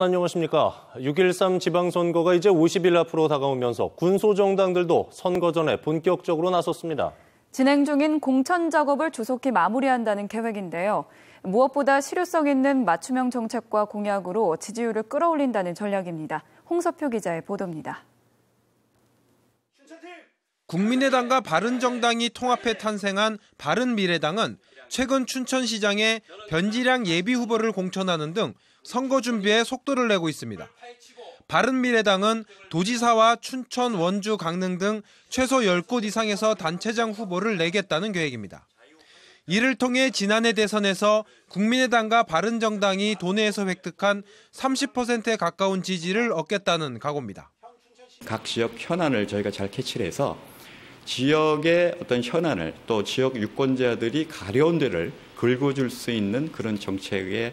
안녕하십니까. 6.13 지방선거가 이제 50일 앞으로 다가오면서 군소정당들도 선거 전에 본격적으로 나섰습니다. 진행 중인 공천 작업을 조속히 마무리한다는 계획인데요. 무엇보다 실효성 있는 맞춤형 정책과 공약으로 지지율을 끌어올린다는 전략입니다. 홍서표 기자의 보도입니다. 국민의당과 바른정당이 통합해 탄생한 바른미래당은 최근 춘천시장에 변지량 예비 후보를 공천하는 등 선거 준비에 속도를 내고 있습니다. 바른미래당은 도지사와 춘천, 원주, 강릉 등 최소 10곳 이상에서 단체장 후보를 내겠다는 계획입니다. 이를 통해 지난해 대선에서 국민의당과 바른정당이 도내에서 획득한 30%에 가까운 지지를 얻겠다는 각오입니다. 각 지역 현안을 저희가 잘 캐치를 해서 지역의 어떤 현안을 또 지역 유권자들이 가려운 데를 긁어줄 수 있는 그런 정책을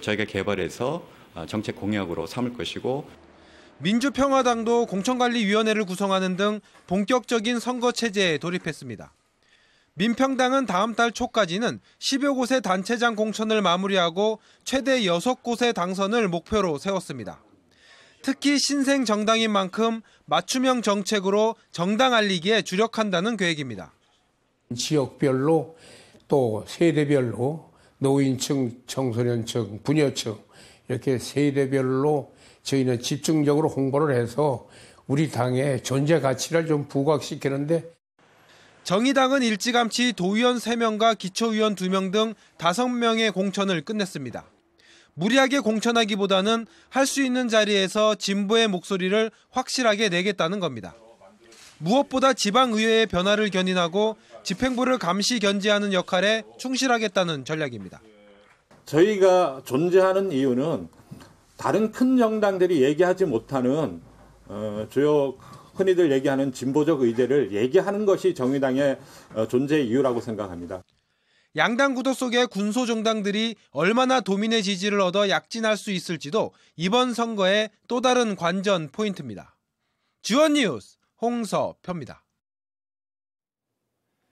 저희가 개발해서 아, 정책 공약으로 삼을 것이고 민주평화당도 공천관리위원회를 구성하는 등 본격적인 선거 체제에 돌입했습니다. 민평당은 다음 달 초까지는 10여 곳의 단체장 공천을 마무리하고 최대 6곳의 당선을 목표로 세웠습니다. 특히 신생 정당인 만큼 맞춤형 정책으로 정당 알리기에 주력한다는 계획입니다. 지역별로 또 세대별로 노인층, 청소년층, 부녀층 이렇게 세대별로 저희는 집중적으로 홍보를 해서 우리 당의 존재 가치를 좀 부각시키는데 정의당은 일찌감치 도의원 3명과 기초의원 2명 등 5명의 공천을 끝냈습니다. 무리하게 공천하기보다는 할 수 있는 자리에서 진보의 목소리를 확실하게 내겠다는 겁니다. 무엇보다 지방의회의 변화를 견인하고 집행부를 감시 견제하는 역할에 충실하겠다는 전략입니다. 저희가 존재하는 이유는 다른 큰 정당들이 얘기하지 못하는 어, 주요 흔히들 얘기하는 진보적 의제를 얘기하는 것이 정의당의 어, 존재 이유라고 생각합니다. 양당 구도 속의 군소 정당들이 얼마나 도민의 지지를 얻어 약진할 수 있을지도 이번 선거의 또 다른 관전 포인트입니다. 지원 뉴스 홍서표입니다.